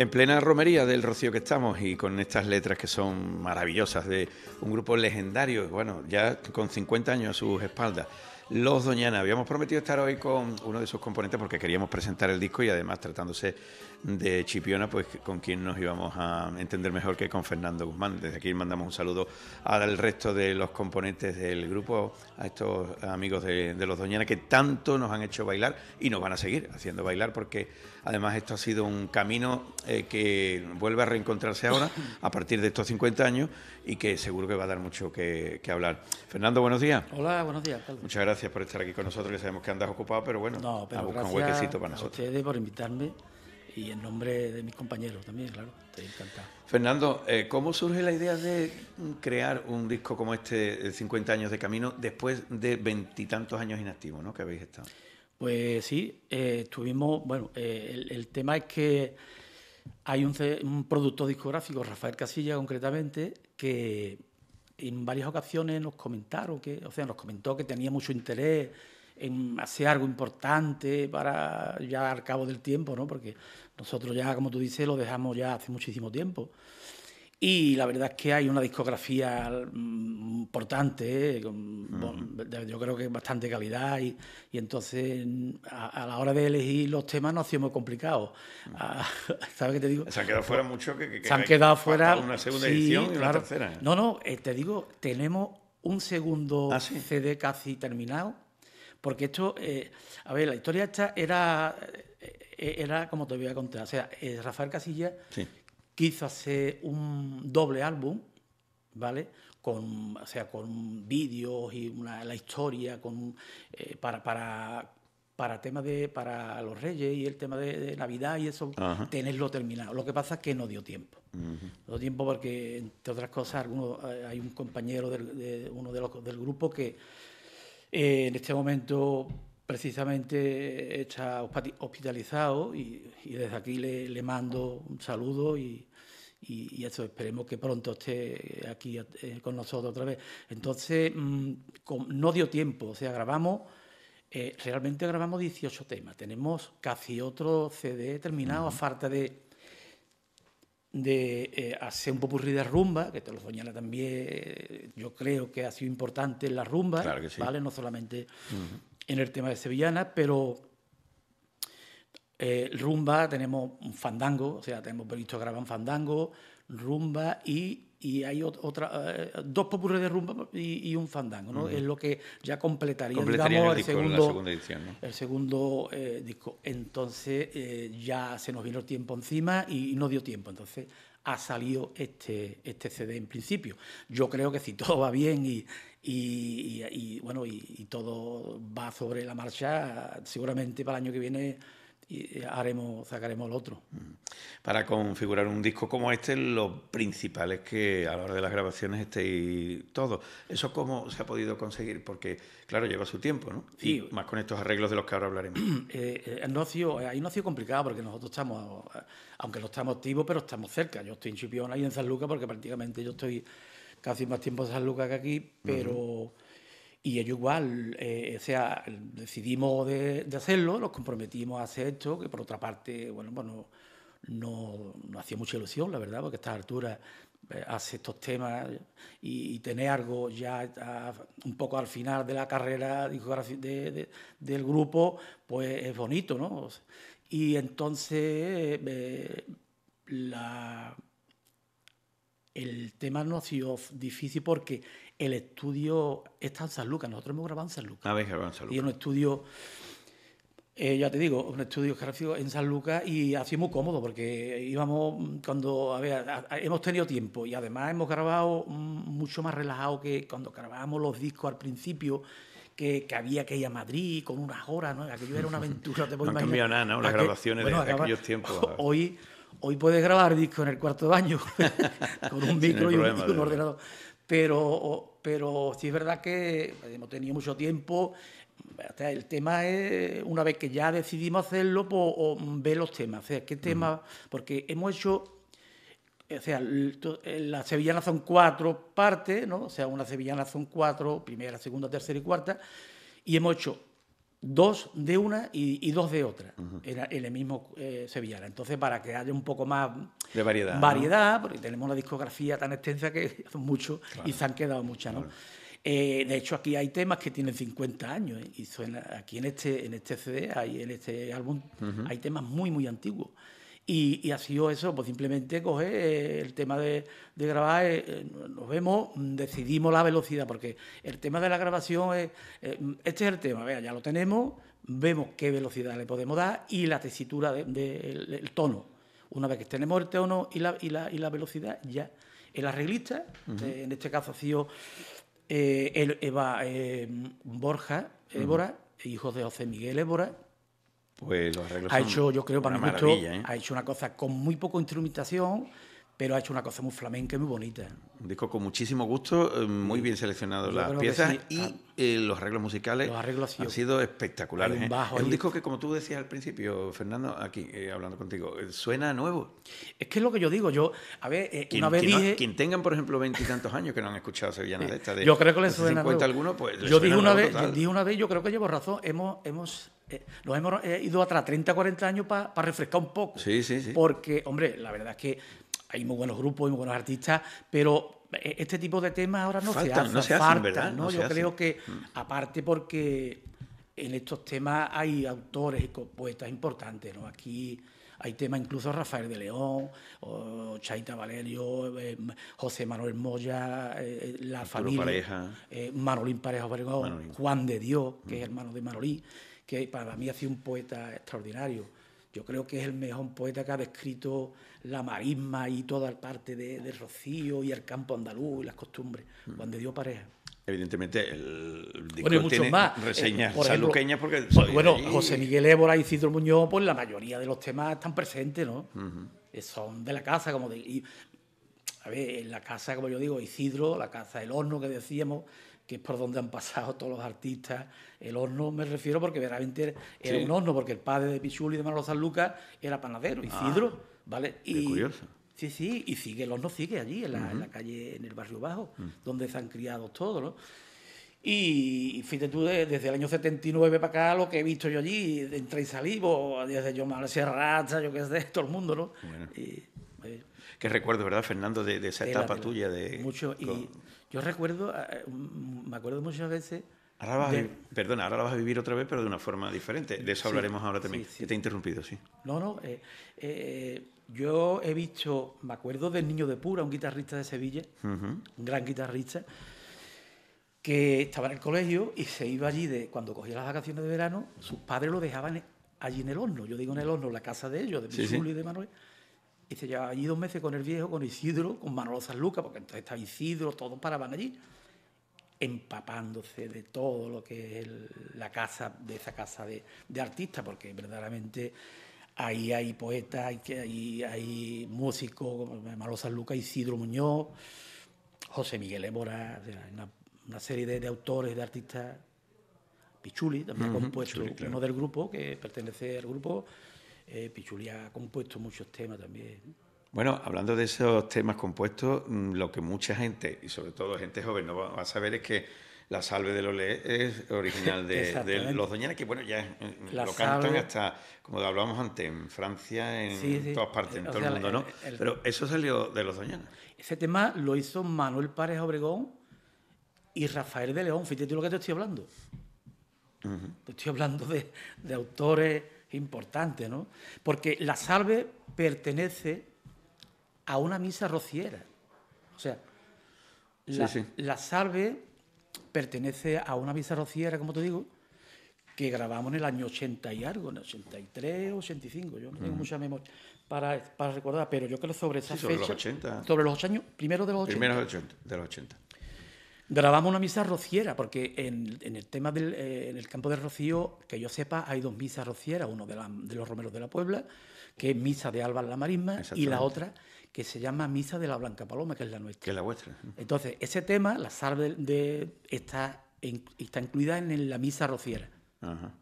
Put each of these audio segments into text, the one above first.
En plena romería del Rocío que estamos y con estas letras que son maravillosas de un grupo legendario, bueno, ya con 50 años a sus espaldas. Los Doñana. Habíamos prometido estar hoy con uno de sus componentes porque queríamos presentar el disco y además tratándose de Chipiona, pues con quien nos íbamos a entender mejor que con Fernando Guzmán. Desde aquí mandamos un saludo al resto de los componentes del grupo, a estos amigos de, Los Doñana que tanto nos han hecho bailar y nos van a seguir haciendo bailar porque además esto ha sido un camino eh, que vuelve a reencontrarse ahora a partir de estos 50 años y que seguro que va a dar mucho que, hablar. Fernando, buenos días. Hola, buenos días. Muchas gracias gracias por estar aquí con nosotros, que sabemos que andas ocupado, pero bueno, no, a un huequecito para nosotros. A ustedes por invitarme y en nombre de mis compañeros también, claro, estoy encantado. Fernando, eh, ¿cómo surge la idea de crear un disco como este, 50 eh, años de camino, después de veintitantos años inactivos ¿no? que habéis estado? Pues sí, eh, tuvimos, bueno, eh, el, tema es que hay un, un productor discográfico, Rafael Casilla concretamente, que en varias ocasiones nos comentaron que, o sea, nos comentó que tenía mucho interés en hacer algo importante para ya al cabo del tiempo, ¿no? Porque nosotros ya, como tú dices, lo dejamos ya hace muchísimo tiempo. Y la verdad es que hay una discografía mm, importante, yo creo que bastante calidad, y, entonces a, la hora de elegir los temas no ha sido muy complicado. Mm. ¿Sabes qué te digo? Se han quedado fuera pues, mucho que, se han quedado fuera una segunda edición y una tercera. No, no, eh, te digo, tenemos un segundo ah, CD casi terminado, porque esto, eh, a ver, la historia esta era eh, era como te voy a contar. O sea, Rafael Casilla, quiso hacer un doble álbum, ¿vale? Con, o sea, con vídeos y la historia, con, eh, para, para, temas de para los reyes y el tema de, Navidad y eso, tenerlo terminado. Lo que pasa es que no dio tiempo. No dio tiempo porque, entre otras cosas, eh, hay un compañero del, de, uno de los, del grupo que eh, en este momento precisamente está hospitalizado y, desde aquí le, le, mando un saludo y, y, eso, esperemos que pronto esté aquí eh, con nosotros otra vez. Entonces, mm, no dio tiempo, o sea, grabamos, eh, realmente grabamos 18 temas, tenemos casi otro CD terminado, a falta de, de eh, hacer un popurrí de rumba, que te lo soñara también, yo creo que ha sido importante en la rumba, ¿vale? No solamente en el tema de Sevillana, pero eh, rumba, tenemos un fandango, o sea, tenemos previsto grabar un fandango, rumba y, hay otra, eh, dos popurres de rumba y, un fandango, ¿no? Es lo que ya completaría, completaría el, segundo, el eh, segundo disco. Entonces ya se nos vino el tiempo encima y, no dio tiempo, entonces ha salido este, este CD en principio. Yo creo que si todo va bien y, y bueno, y todo va sobre la marcha, seguramente para el año que viene y haremos, sacaremos el otro. Para configurar un disco como este, lo principal es que a la hora de las grabaciones estéis todos. ¿Eso cómo se ha podido conseguir? Porque, claro, lleva su tiempo, ¿no? Y más con estos arreglos de los que ahora hablaremos. Eh, eh no eh, ahí no ha sido complicado porque nosotros estamos, eh, aunque no estamos activos, pero estamos cerca. Yo estoy en Chipiona y en San luca porque prácticamente yo estoy casi más tiempo en San Luca que aquí, pero... Y ellos igual, eh, o sea, decidimos de, hacerlo, nos comprometimos a hacer esto, que por otra parte, bueno, bueno pues no, hacía mucha ilusión, la verdad, porque a altura, alturas eh, hace estos temas y, tener algo ya un poco al final de la carrera del grupo, pues es bonito, ¿no? Y entonces eh, la el tema no ha sido difícil porque el estudio está en San Lucas. Nosotros hemos grabado en San Lucas. Habéis en Y un estudio, eh, ya te digo, un estudio sido en San Lucas y ha sido muy cómodo porque íbamos cuando, hemos tenido tiempo y además hemos grabado mm, mucho más relajado que cuando grabábamos los discos al principio. Que, había que ir a Madrid con unas horas, ¿no? Aquello era una aventura, te no nada, Las grabaciones de aquellos tiempos. Hoy, Hoy puedes grabar disco en el cuarto de baño con un micro y, un, ordenador. Pero, pero sí es verdad que hemos tenido mucho tiempo. El tema es, una vez que ya decidimos hacerlo, pues, ver los temas. O sea, qué tema. Porque hemos hecho. O sea, eh, la sevillana son cuatro partes, ¿no? O sea, una sevillana son cuatro, primera, segunda, tercera y cuarta. Y hemos hecho dos de una y, dos de otra. en Era el mismo eh, Entonces, para que haya un poco más de variedad, porque tenemos la discografía tan extensa que son muchos y se han quedado muchas, eh, de hecho, aquí hay temas que tienen 50 años ¿eh? y suena, aquí en este, en este CD, hay, en este álbum, hay temas muy, muy antiguos. Y, ha sido eso, pues simplemente coge eh, el tema de, grabar, eh, eh, nos vemos, mm, decidimos la velocidad, porque el tema de la grabación es, este es el tema, vea, ya lo tenemos, vemos qué velocidad le podemos dar y la tesitura del tono. Una vez que tenemos el tono y la, y la, velocidad, ya. El arreglista, en este caso ha sido el, Eva Borja, Évora, hijo de José Miguel Évora, pues los arreglos ha hecho, yo creo, para mí ¿eh? ha hecho una cosa con muy poco instrumentación, pero ha hecho una cosa muy flamenca y muy bonita. Un disco con muchísimo gusto, eh, muy mm. bien seleccionado las piezas y ah. eh, los arreglos musicales los han sido espectaculares. Es un disco que, como tú decías al principio, Fernando, aquí hablando contigo, suena nuevo. Es que es lo que yo digo, yo, a ver, una vez quien dije... quien tengan, por ejemplo, veintitantos años que no han escuchado sevillanas de esta, de, yo creo que les suena 50 alguno, pues... yo dije una, vez, yo dije una vez, yo creo que llevo razón, hemos... hemos eh, nos hemos eh, ido atrás 30, 40 años para refrescar un poco. Sí, sí, sí. Porque, hombre, la verdad es que hay muy buenos grupos, hay muy buenos artistas, pero eh, este tipo de temas ahora no se hacen, no se Yo creo que, mm. aparte porque en estos temas hay autores y poetas importantes, ¿no? Aquí hay temas incluso Rafael de León, Chaita Valerio, José Manuel Moya, La Familia, Manolín Pareja Juan de Dios, que es mm. hermano de Manolín que para mí ha sido un poeta extraordinario. Yo creo que es el mejor poeta que ha descrito la marisma y toda la parte de, Rocío y el campo andaluz y las costumbres, mm. cuando dio pareja. Evidentemente, el bueno, tiene más. reseñas eh, porque... Pues, bueno, José Miguel Évora y Cidro Muñoz, pues la mayoría de los temas están presentes, ¿no? Eh, son de la casa, como de... a ver, en la casa, como yo digo, Isidro, la casa del horno que decíamos, que es por donde han pasado todos los artistas. El horno me refiero porque verdaderamente era un horno, porque el padre de Pichuli de Manolo San Lucas era panadero, ah, Isidro, ¿vale? Y, curioso. Sí, sí, y sigue, el horno sigue allí, en la, calle, en el barrio bajo, mm. donde se han criado todos, ¿no? Y fíjate tú, desde el año 79 para acá, lo que he visto yo allí, entre y salivo, desde yo Manuel racha, yo qué sé, todo el mundo, ¿no? Eh, qué recuerdo, ¿verdad, Fernando, de, esa etapa tuya? De, mucho, y yo recuerdo, ah, eh, me acuerdo muchas veces. Ahora perdona, ahora la vas a vivir otra vez, pero de una forma diferente. De eso hablaremos ahora también. te he interrumpido, sí. No, no. Eh, eh, yo he visto, me acuerdo del Niño de Pura, un guitarrista de Sevilla, un gran guitarrista, que estaba en el colegio y se iba allí de cuando cogía las vacaciones de verano, sus padres lo dejaban allí en el horno. Yo digo en el horno, la casa de ellos, de Misuli y de Manuel. Y se llevaba allí dos meses con el viejo, con Isidro, con Manolo Sanlúcar, porque entonces estaba Isidro, todos paraban allí, empapándose de todo lo que es la casa, de esa casa de, de artistas, porque verdaderamente ahí hay poetas, hay, hay músicos, Manolo Manolo Sanlúcar, Isidro Muñoz, José Miguel Évora, una, una serie de, autores, de artistas. Pichuli también compuesto, uno del grupo que pertenece al grupo eh, ha compuesto muchos temas también. Bueno, hablando de esos temas compuestos, mm, lo que mucha gente, y sobre todo gente joven, no va a saber es que la salve de los Lolé es original de, los Doñanes, que bueno, ya eh, eh, lo cantan hasta, como hablábamos antes, en Francia, en todas partes, en todo el mundo, ¿no? Pero eso salió de los Doñanes. Ese tema lo hizo Manuel Párez Obregón y Rafael de León, fíjate lo que te estoy hablando. Te estoy hablando de autores importante, ¿no? Porque la salve pertenece a una misa rociera. O sea, la, salve pertenece a una misa rociera, como te digo, que grabamos en el año 80 y algo, en 83 o 85, yo no tengo mucha memoria para, para, recordar, pero yo creo sobre esa sí, sobre Los 80. Sobre los años, primero de los 80. Primero de los 80. Grabamos una misa rociera, porque en, el tema del eh, en el campo de Rocío, que yo sepa, hay dos misas rocieras, uno de, los romeros de la Puebla, que es misa de Alba en la Marisma, y la otra que se llama Misa de la Blanca Paloma, que es la nuestra. Que es la vuestra. ¿eh? Entonces, ese tema, la sal de, está, está incluida en la misa rociera. Ajá.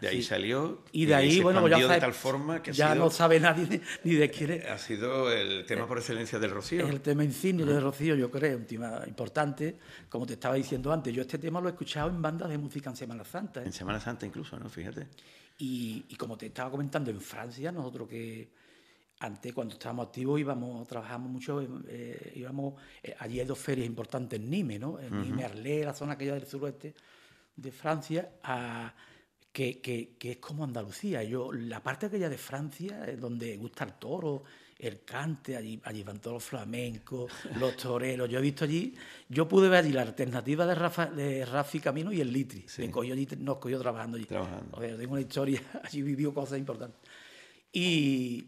De ahí salió. Y de ahí, bueno, de tal forma que ya no sabe nadie ni de quién es. Ha sido el tema eh, por excelencia del Rocío. Es el tema insignia del Rocío, yo creo, un tema importante. Como te estaba diciendo antes, yo este tema lo he escuchado en bandas de música en Semana Santa. ¿eh? En Semana Santa incluso, ¿no? Fíjate. Y, como te estaba comentando, en Francia, nosotros que antes cuando estábamos activos íbamos, trabajamos mucho, eh, íbamos, allí hay dos ferias importantes en Nîmes, ¿no? En Nîmes, Arlé, la zona aquella del suroeste de Francia, a que, que, es como Andalucía. Yo, la parte aquella de Francia, eh, donde gusta el toro, el cante, allí, allí van todos los flamencos, los toreros. Yo he visto allí, yo pude ver allí la alternativa de, Rafa, de Rafi Camino y el Litri. nos cogió trabajando allí. Trabajando. tengo una historia, allí vivió cosas importantes. Y,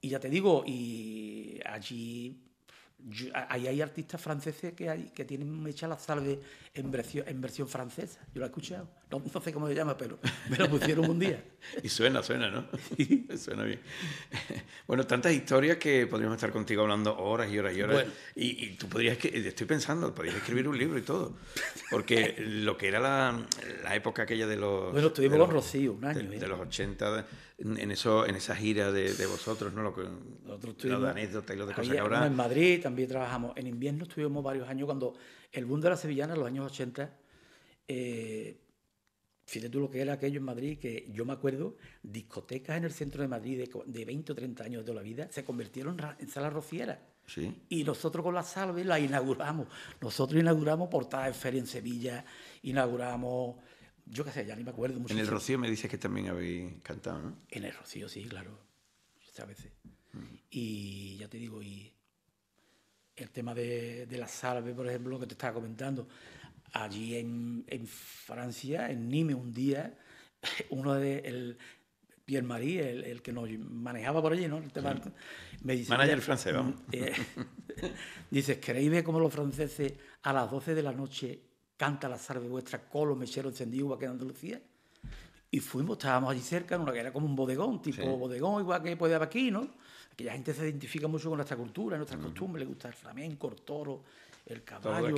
y ya te digo, y allí ahí hay artistas franceses que, hay, que tienen hecha la salve en versión, francesa. Yo la he escuchado. No, sé cómo se llama, pero me lo pusieron un día. y suena, suena, ¿no? suena bien. Bueno, tantas historias que podríamos estar contigo hablando horas y horas y horas. Y, tú podrías, que estoy pensando, podrías escribir un libro y todo. Porque lo que era la, época aquella de los... Bueno, estuvimos los, Rocío un año. ¿eh? De, los 80, en, eso, en esa gira de, vosotros, ¿no? Lo que, de anécdota y lo de cosas que ahora... en Madrid también trabajamos. En invierno estuvimos varios años cuando el boom de la sevillana en los años 80, eh, fíjate tú lo que era aquello en Madrid, que yo me acuerdo, discotecas en el centro de Madrid de, 20 o 30 años de la vida se convirtieron en salas rocieras. Sí. Y nosotros con la salve la inauguramos. Nosotros inauguramos portadas de feria en Sevilla, inauguramos yo qué sé, ya ni me acuerdo En el Rocío me dices que también habéis cantado, ¿no? En el Rocío, sí, claro. Muchas veces. Mm. Y ya te digo, y el tema de, de, la salve, por ejemplo, que te estaba comentando. Allí en, Francia, en Nîmes, un día, uno de el, Pierre Marie, el, que nos manejaba por allí, ¿no? El tema, me dice, Manager francés, vamos. Mm, eh, dice, dices, ¿queréis cómo los franceses a las 12 de la noche canta la salve vuestra colo, los mecheros encendidos aquí en Andalucía? Y fuimos, estábamos allí cerca, en una que era como un bodegón, tipo bodegón, igual que puede haber aquí, ¿no? que la gente se identifica mucho con nuestra cultura, nuestras costumbres, le gusta el flamenco, el toro, el caballo.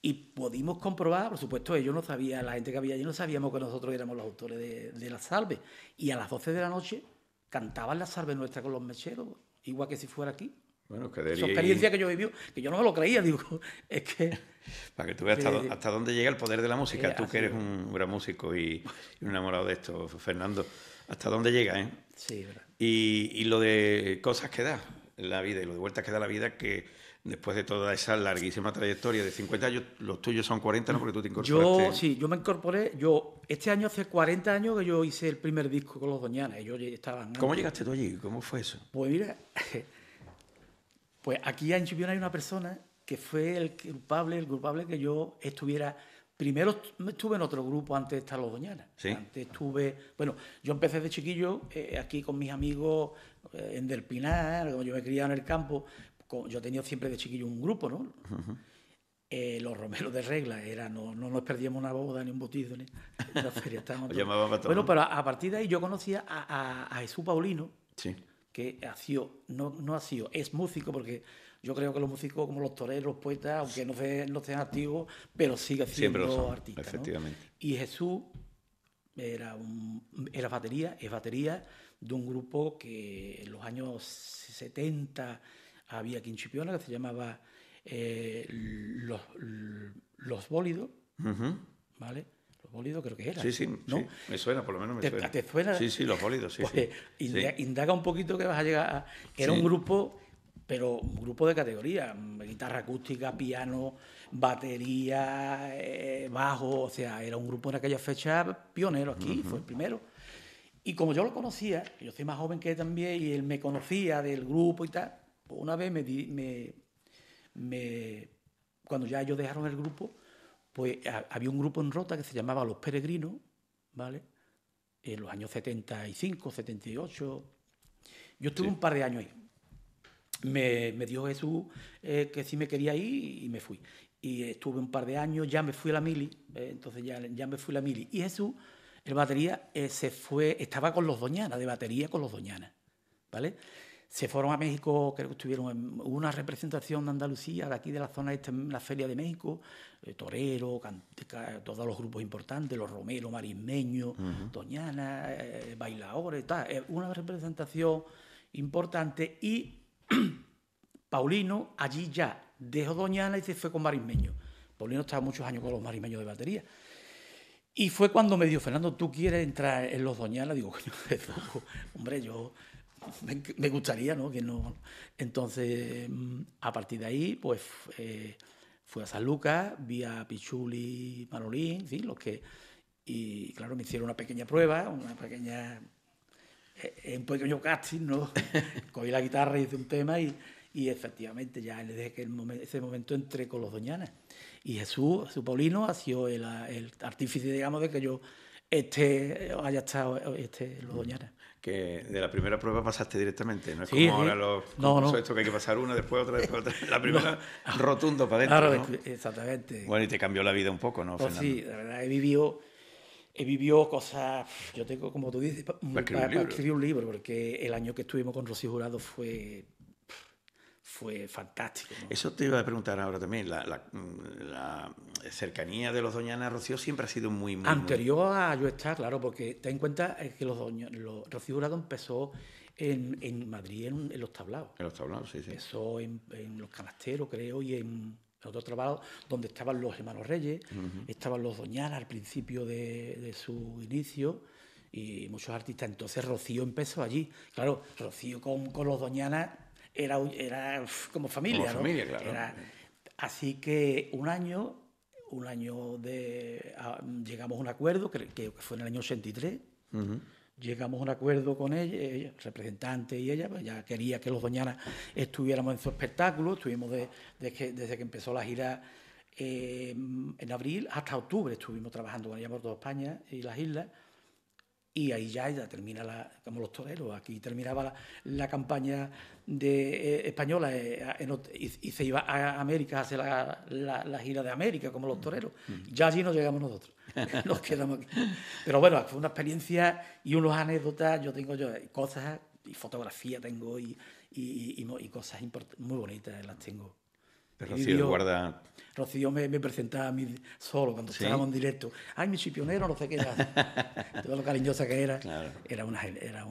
Y pudimos comprobar, por supuesto, ellos no sabía, la gente que había allí no sabíamos que nosotros éramos los autores de, las la salve. Y a las 12 de la noche cantaban las salve nuestra con los mecheros, igual que si fuera aquí. Bueno, que Esa experiencia que yo vivió, que yo no me lo creía, digo, es que... Para que tú veas eh, hasta, dónde llega el poder de la música, eh, tú que eres un gran músico y, y, un enamorado de esto, Fernando hasta dónde llega, ¿eh? Sí, verdad. Y, lo de cosas que da la vida y lo de vueltas que da la vida que después de toda esa larguísima trayectoria de 50 años, los tuyos son 40, ¿no? Porque tú te incorporaste. Yo, sí, yo me incorporé, yo, este año hace 40 años que yo hice el primer disco con los Doñanes, yo estaba. ¿Cómo llegaste tú allí? ¿Cómo fue eso? Pues mira, pues aquí en Chipiona hay una persona que fue el culpable, el culpable que yo estuviera Primero estuve en otro grupo antes de estar los Doñanas. Antes estuve. Bueno, yo empecé de chiquillo eh, aquí con mis amigos eh, en Del Pinar, como yo me criaba en el campo. yo he tenido siempre de chiquillo un grupo, ¿no? Eh, los romeros de regla, era, no, nos perdíamos una boda, ni un botido, ni una feria. Estábamos bueno, pero a, partir de ahí yo conocía a, a Jesús Paulino. Sí que ha sido, no, ha sido, es músico, porque yo creo que los músicos, como los toreros, los poetas, aunque no, sean activos, pero sigue siendo artistas. Efectivamente. Y Jesús era, un, batería, es batería de un grupo que en los años 70 había aquí en Chipiona, que se llamaba eh, los, los Bólidos, ¿vale? creo que era. Sí, sí, me suena, por lo menos me suena. ¿Te suena? Sí, sí, los Bolidos, pues sí. Indaga, un poquito que vas a llegar a... era un grupo, pero un grupo de categoría, guitarra acústica, piano, batería, eh, bajo, o sea, era un grupo en aquella fecha pionero aquí, fue el primero. Y como yo lo conocía, yo soy más joven que él también, y él me conocía del grupo y tal, pues una vez me, me cuando ya ellos dejaron el grupo, pues había un grupo en Rota que se llamaba Los Peregrinos, ¿vale? En los años 75, 78. Yo estuve un par de años ahí. Me, me dijo Jesús eh, que sí me quería ir y me fui. Y estuve un par de años, ya me fui a la mili, eh, entonces ya, ya me fui a la mili. Y Jesús, el batería, eh, se fue, estaba con los Doñanas, de batería con los Doñanas, ¿vale? Se fueron a México, creo que estuvieron una representación de Andalucía, de aquí de la zona este, en la Feria de México, eh, Torero, todos los grupos importantes, los Romero, Marismeños, Doñana, eh, Bailadores, una representación importante y Paulino allí ya dejó Doñana y se fue con Marismeño. Paulino estaba muchos años con los Marismeños de batería. Y fue cuando me dijo, Fernando, ¿tú quieres entrar en los Doñana? Digo, hombre, yo me, gustaría, ¿no? Que no. Entonces, mm, a partir de ahí, pues eh, fui a San Lucas, vi a Pichuli, Manolín, ¿sí? los que. Y claro, me hicieron una pequeña prueba, una pequeña. Eh, eh, un pequeño casting, ¿no? Cogí la guitarra y hice un tema y, efectivamente ya desde ese momento entré con los doñanas. Y Jesús, su Paulino, ha sido el, el artífice, digamos, de que yo haya estado este, los doñanas que de la primera prueba pasaste directamente, no es como ahora los no, no. esto que hay que pasar una, después otra, después otra. La primera rotundo para adentro. Claro, exactamente. Bueno, y te cambió la vida un poco, ¿no? Pues sí, la verdad, he vivido, he vivido cosas, yo tengo, como tú dices, para, escribir, para escribir, un libro, porque el año que estuvimos con Rocío Jurado fue fue fantástico. Eso te iba a preguntar ahora también. La, cercanía de los doñanas a Rocío siempre ha sido muy, muy Anterior a yo estar, claro, porque ten en cuenta eh, que los, los Rocío Jurado empezó en, en Madrid en, los tablados. En los tablados, sí, sí. Empezó en, los canasteros, creo, y en otro trabajo donde estaban los hermanos Reyes, estaban los doñanas al principio de, de su inicio y muchos artistas. Entonces Rocío empezó allí. Claro, Rocío con, con los Doñanas era, era como familia. Era, así que un año, un año de. Ah, llegamos a un acuerdo, que, fue en el año 83. Llegamos a un acuerdo con ella, representante y ella, pues ya quería que los doñanas estuviéramos en su espectáculo. Estuvimos de, desde que empezó la gira eh, en abril hasta octubre, estuvimos trabajando con ella por toda España y las islas. Y ahí ya, termina, como los toreros, aquí terminaba la, campaña de, eh, española eh, y, se iba a América a hacer la, gira de América, como los mm. toreros. Mm. Ya allí no llegamos nosotros, nos quedamos Pero bueno, fue una experiencia y unas anécdotas, yo tengo yo eh, cosas y fotografía tengo y, y cosas muy bonitas las tengo. Pues Rocío Rocío me, presentaba a mí solo cuando estábamos en directo. Ay, mi chipionero, no sé qué era. Todo lo cariñosa que era. Era, un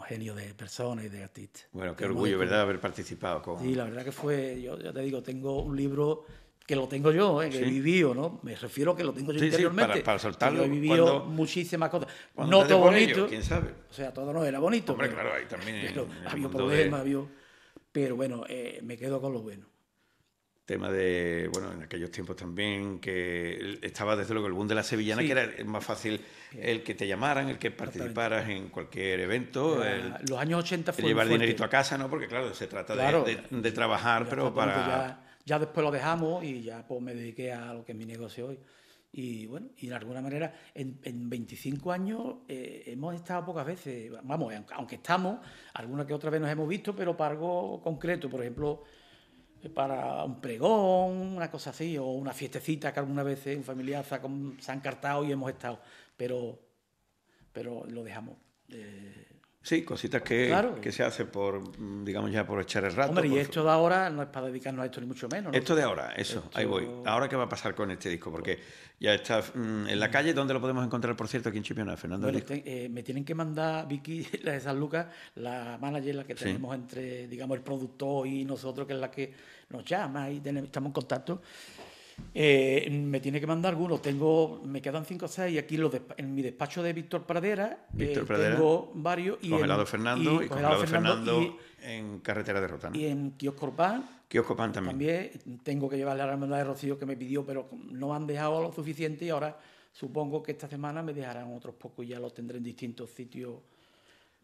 genio de persona y de artistas Bueno, qué orgullo, ¿verdad? Haber participado Sí, la verdad que fue. Yo, ya te digo, tengo un libro que lo tengo yo, ¿eh? que he vivido, ¿no? Me refiero a que lo tengo yo interiormente. para, para soltarlo. he vivido muchísimas cosas. No todo bonito. ¿Quién sabe? O sea, todo no era bonito. Hombre, pero, claro, ahí también. había problemas, había. Pero bueno, eh, me quedo con lo bueno tema de, bueno, en aquellos tiempos también, que estaba desde luego el boom de la sevillana, que era más fácil el que te llamaran, el que participaras en cualquier evento. los años 80 fue. Llevar dinerito a casa, ¿no? Porque, claro, se trata de, trabajar, pero para. Ya, después lo dejamos y ya pues, me dediqué a lo que es mi negocio hoy. Y bueno, y de alguna manera, en, en 25 años eh, hemos estado pocas veces, vamos, aunque, aunque estamos, alguna que otra vez nos hemos visto, pero para algo concreto, por ejemplo eh, para un pregón, una cosa así, o una fiestecita que alguna vez en eh, familiar se, han cartado y hemos estado, pero, pero lo dejamos. Sí, cositas que, que se hace por, mm, digamos ya por echar el rato. Hombre, y esto de ahora no es para dedicarnos a esto ni mucho menos. Esto de ahora, eso, ahí voy. Ahora qué va a pasar con este disco, porque ya está mm, en la mm. calle, ¿dónde lo podemos encontrar, por cierto, aquí en Chipioná, Fernando? Bueno, este, eh, me tienen que mandar Vicky, la de San Lucas, la manager, la que tenemos entre, digamos, el productor y nosotros, que es la que nos llama y estamos en contacto eh, me tiene que mandar algunos Tengo, me quedan 5 o 6 y aquí en mi despacho de Víctor Pradera, eh, tengo varios. Y congelado en, Fernando y, Fernando, en Carretera de Rotana. Y en Kiosco Pan. también. También tengo que llevarle a la de Rocío que me pidió, pero no han dejado lo suficiente y ahora supongo que esta semana me dejarán otros pocos y ya los tendré en distintos sitios.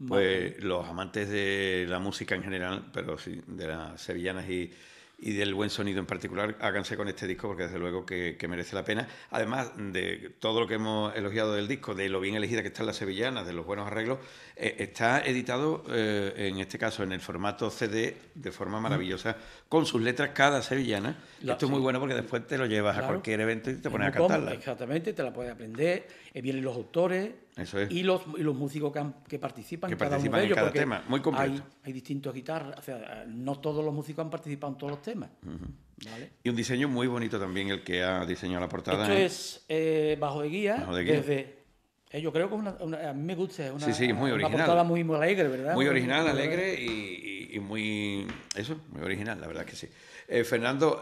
Pues los amantes de la música en general, pero sí, de las sevillanas y y del buen sonido en particular, háganse con este disco porque desde luego que, merece la pena. Además de todo lo que hemos elogiado del disco, de lo bien elegida que están las sevillanas, de los buenos arreglos, eh, está editado eh, en este caso en el formato CD de forma maravillosa, con sus letras cada sevillana. Esto es muy bueno porque después te lo llevas a cualquier evento y te pones a cantarla. exactamente, te la puedes aprender, eh, vienen los autores, y los, músicos que, participan, cada uno de ellos, en cada tema. Muy Hay, hay distintas guitarras, no todos los músicos han participado en todos los temas. Y un diseño muy bonito también el que ha diseñado la portada. Esto ¿eh? es eh, bajo, de guía, eh, yo creo que a mí me gusta, es una, sí, muy portada muy, alegre, ¿verdad? Muy, original, alegre, y, muy... Eso, muy original, la verdad que sí. Fernando,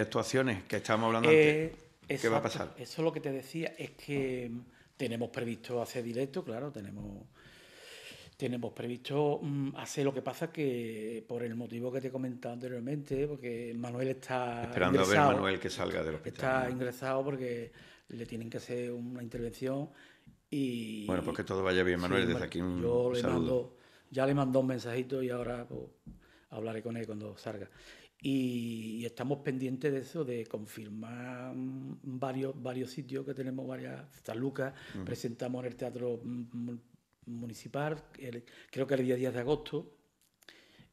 actuaciones que estábamos hablando antes. ¿Qué va a pasar? Eso es lo que te decía, es que... Tenemos previsto hacer directo, claro, tenemos tenemos previsto mm, hacer lo que pasa que por el motivo que te he comentado anteriormente, porque Manuel está esperando ingresado, a ver Manuel que salga del hospital. Está ingresado porque le tienen que hacer una intervención y bueno, pues que todo vaya bien, Manuel, desde aquí un yo le ya le mandó un mensajito y ahora pues, hablaré con él cuando salga y, estamos pendientes de eso, de confirmar mm, varios, varios sitios que tenemos, varias. San Lucas, presentamos en el Teatro Municipal, creo que el día 10 de agosto.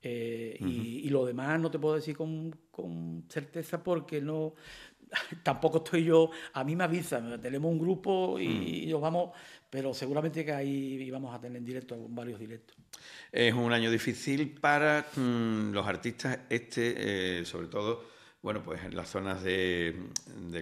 Eh, y, lo demás no te puedo decir con certeza porque no, tampoco estoy yo, a mí me avisa tenemos un grupo y, nos mm. vamos, pero seguramente que ahí vamos a tener en directo varios directos. Es un año difícil para mm, los artistas, este eh, sobre todo, bueno, pues en las zonas de,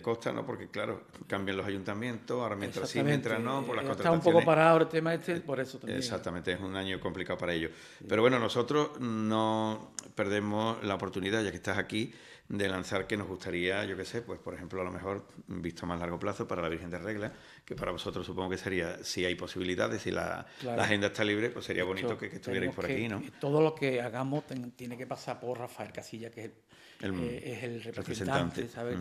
costa, ¿no? Porque, claro, cambian los ayuntamientos, ahora mientras sí, mientras no, por pues las eh, Está un poco parado el tema este, eh, por eso también. Exactamente, es un año complicado para ellos. Pero bueno, nosotros no perdemos la oportunidad, ya que estás aquí, de lanzar que nos gustaría, yo qué sé, pues por ejemplo, a lo mejor visto a más largo plazo para la Virgen de Regla, que para vosotros supongo que sería, si hay posibilidades, si la, agenda está libre, pues sería bonito que, estuvierais por aquí, ¿no? Todo lo que hagamos tiene que pasar por Rafael Casilla, que es el, eh, representante, ¿sabes?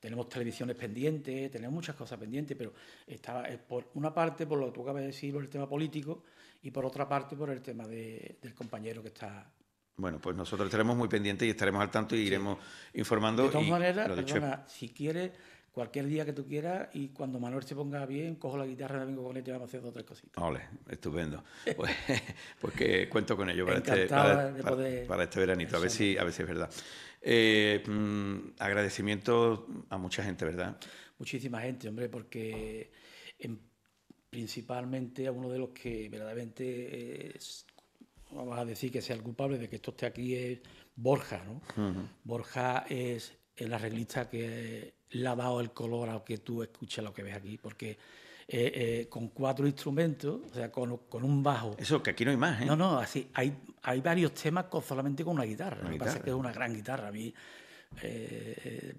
tenemos televisiones pendientes, tenemos muchas cosas pendientes, pero estaba por una parte por lo que tú acabas de decir, por el tema político, y por otra parte por el tema del compañero que está bueno, pues nosotros estaremos muy pendientes y estaremos al tanto y iremos informando. De todas maneras, si quieres, cualquier día que tú quieras y cuando Manuel se ponga bien, cojo la guitarra y vengo con él y vamos a hacer dos o cositas. Ole, estupendo. Pues, pues cuento con ello para, este, para, para, este, veranito, a ver, si, a ver es verdad. Eh, mm, agradecimiento a mucha gente, ¿verdad? Muchísima gente, hombre, porque principalmente a uno de los que verdaderamente... Eh, vamos a decir que sea el culpable de que esto esté aquí es Borja, ¿no? Borja es el arreglista que le ha dado el color a que tú escuches lo que ves aquí, porque eh, eh, con cuatro instrumentos, o sea, con, un bajo. Eso, que aquí no hay más, ¿eh? No, no, así, hay, hay varios temas solamente con una guitarra. Lo que pasa que es una gran guitarra. A mí, eh,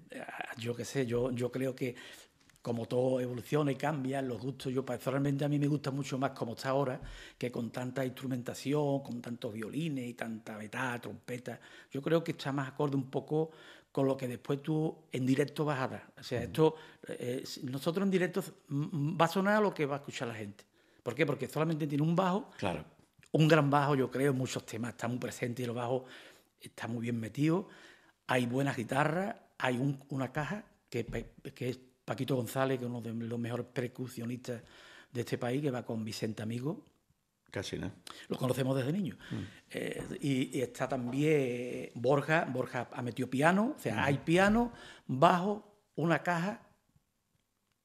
yo qué sé, yo, yo creo que como todo evoluciona y cambia, los gustos, yo personalmente pues, a mí me gusta mucho más como está ahora, que con tanta instrumentación, con tantos violines y tanta beta, trompeta. Yo creo que está más acorde un poco con lo que después tú en directo vas a dar. O sea, esto, eh, nosotros en directo mm, va a sonar a lo que va a escuchar la gente. ¿Por qué? Porque solamente tiene un bajo, un gran bajo, yo creo, muchos temas están muy presente y el bajo está muy bien metido. Hay buenas guitarras, hay una caja que, que es Paquito González, que es uno de los mejores percusionistas de este país, que va con Vicente Amigo. Casi, ¿no? Lo conocemos desde niño. Mm. Eh, y, está también Borja, Borja ha metido piano, o sea, hay mm. piano, bajo, una caja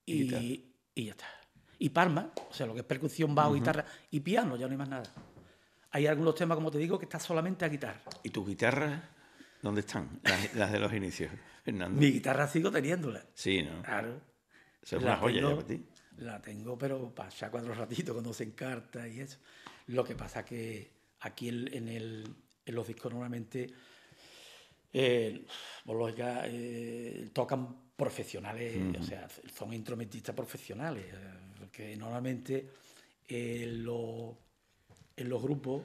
y, y, ya está. Y Parma, o sea, lo que es percusión, bajo, guitarra y piano, ya no hay más nada. Hay algunos temas, como te digo, que está solamente a guitarra. ¿Y tus guitarras dónde están? las de los inicios. Mi guitarra sigo teniéndola. Sí, ¿no? Claro. es la una joya ya para ti. La tengo, pero pasa cuatro ratitos cuando se encarta y eso. Lo que pasa que aquí en, los discos normalmente, eh, lógica, eh, tocan profesionales, o sea, son instrumentistas profesionales, eh, porque normalmente en los grupos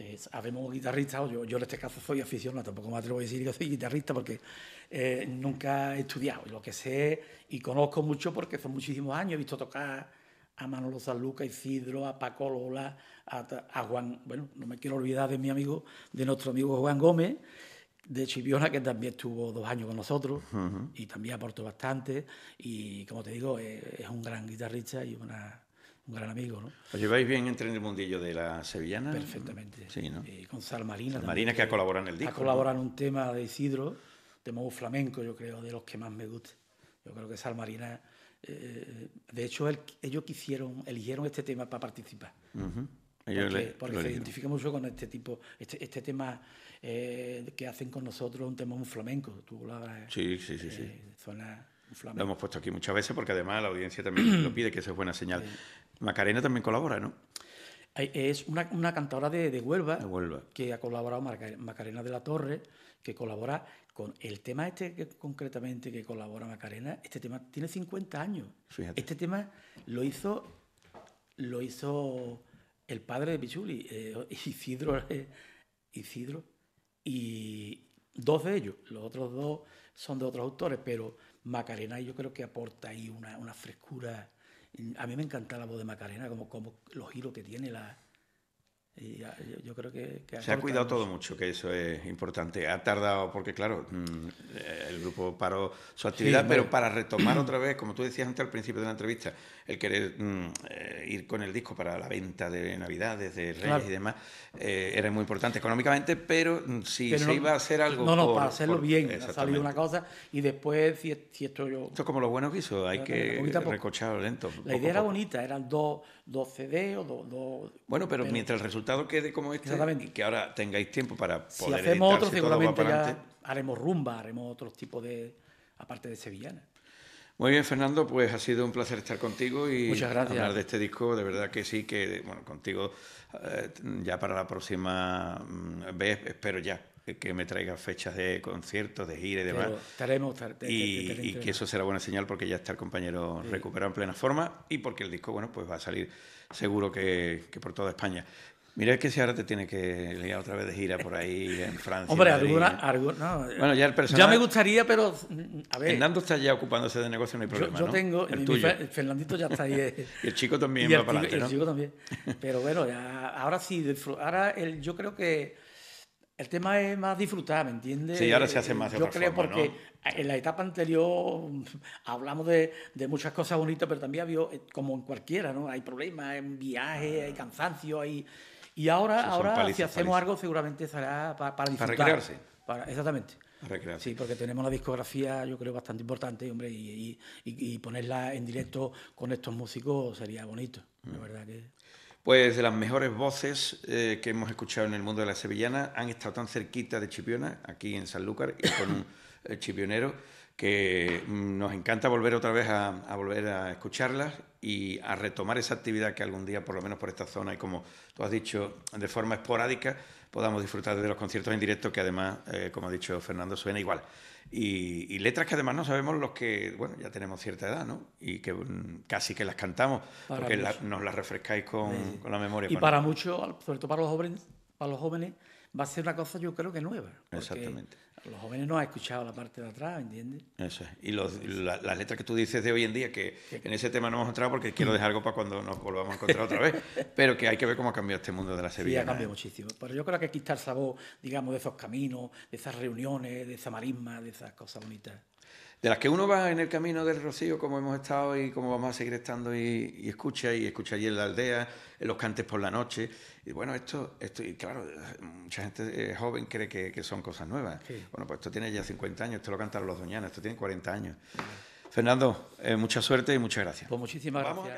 Habemos sabemos guitarristas, yo, en este caso soy aficionado, tampoco me atrevo a decir que soy guitarrista porque eh, nunca he estudiado, lo que sé y conozco mucho porque son muchísimos años, he visto tocar a Manolo Sanluca, Isidro, a Paco Lola, a, Juan, bueno, no me quiero olvidar de mi amigo, de nuestro amigo Juan Gómez, de Chiviona, que también estuvo dos años con nosotros y también aportó bastante y como te digo, eh, es un gran guitarrista y una gran amigo. ¿no? ¿Os lleváis bien entre el mundillo de la sevillana? Perfectamente. Sí, ¿no? Y con Sal Marina. Marina que ha colaborado en el disco. Ha colaborado en un tema de Isidro, de modo flamenco, yo creo, de los que más me gusta. Yo creo que Sal Marina... Eh, de hecho, ellos quisieron, eligieron este tema para participar. Porque, le, porque se mucho con este tipo, este, este tema eh, que hacen con nosotros, un tema muy flamenco. Tú palabra. sí, sí, sí, sí. Zona, eh, lo hemos puesto aquí muchas veces porque además la audiencia también lo pide, que eso es buena señal. Macarena también colabora, ¿no? Es una, una cantadora de, Huelva, que ha colaborado Macarena de la Torre, que colabora con el tema este que concretamente que colabora Macarena. Este tema tiene 50 años. Este tema lo hizo, lo hizo el padre de Pichuli, eh, Isidro, eh, Isidro, y dos de ellos. Los otros dos son de otros autores, pero Macarena yo creo que aporta ahí una, frescura. A mí me encanta la voz de Macarena, como, como los giros que tiene, la, y yo, creo que... se ha cuidado todo mucho, que eso es importante. Ha tardado, porque claro, mm, el grupo paró su actividad, pero para retomar otra vez, como tú decías antes al principio de la entrevista, el querer mm, eh, ir con el disco para la venta de Navidades, de Reyes y demás, eh, era muy importante económicamente, pero mm, si se iba a hacer algo... No, no, para hacerlo bien, ha salido una cosa y después si, esto yo... Esto es como lo bueno que hizo, hay que recocharlo lento. La idea era bonita, eran dos, dos CD o dos, Bueno, pero, pero mientras el resultado resultado como este y que ahora tengáis tiempo para poder Si otro, seguramente haremos rumba, haremos otros tipos de, aparte de sevillana. Muy bien, Fernando, pues ha sido un placer estar contigo y hablar de este disco. De verdad que sí, que bueno, contigo eh, ya para la próxima mm, vez espero ya que me traiga fechas de conciertos, de gira y demás. estaremos, y, que eso será buena señal porque ya está el compañero recuperado en plena forma y porque el disco, bueno, pues va a salir seguro que por toda España. Mira que si ahora te tiene que liar otra vez de gira por ahí en Francia. Hombre, alguna, alguna, Bueno, ya el personal, Ya me gustaría, pero mm, a ver. Fernando está ya ocupándose de negocio, no hay problema. Yo, yo tengo. El tuyo. Fernandito ya está ahí. Eh. y el chico también va para adelante. ¿no? El chico también. Pero bueno, ya, ahora sí. Ahora el, yo creo que el tema es más disfrutar, ¿me entiendes? Sí, ahora se hace más de Yo creo porque en la etapa anterior hablamos de, muchas cosas bonitas, pero también había, eh, como en cualquiera, ¿no? Hay problemas, hay viajes, hay cansancio, hay y ahora, ahora si hacemos algo, seguramente será para, para disfrutar. Para recrearse. Para, exactamente. Sí, porque tenemos la discografía, yo creo, bastante importante, hombre, y, ponerla en directo con estos músicos sería bonito, la mm. verdad que... Pues de las mejores voces eh, que hemos escuchado en el mundo de la sevillana han estado tan cerquita de Chipiona, aquí en Sanlúcar, y con un eh, chipionero, que mm, nos encanta volver otra vez a, volver a escucharlas y a retomar esa actividad que algún día, por lo menos por esta zona, hay como has dicho, de forma esporádica, podamos disfrutar de los conciertos en directo, que además, eh, como ha dicho Fernando, suena igual. Y, letras que además no sabemos los que, bueno, ya tenemos cierta edad, ¿no? Y que mm, casi que las cantamos, porque nos las refrescáis con, con la memoria. Y para muchos, sobre todo para los jóvenes, para los jóvenes, va a ser una cosa yo creo que nueva. Exactamente los jóvenes no han escuchado la parte de atrás, ¿entiendes? Eso es. Y las letras que tú dices de hoy en día, que en ese tema no hemos entrado porque quiero dejar algo para cuando nos volvamos a encontrar otra vez, pero que hay que ver cómo ha cambiado este mundo de la Sevilla. Sí, ha cambiado muchísimo. Pero yo creo que hay que quitar sabor, digamos, de esos caminos, de esas reuniones, de esa marisma, de esas cosas bonitas de las que uno va en el camino del Rocío, como hemos estado y como vamos a seguir estando, y, escucha, y escucha allí en la aldea, en los cantes por la noche. Y bueno, esto, esto y claro, mucha gente eh, joven cree que, son cosas nuevas. Bueno, pues esto tiene ya 50 años, esto lo cantaron los doñanas esto tiene 40 años. Fernando, eh, mucha suerte y muchas gracias. Pues muchísimas gracias.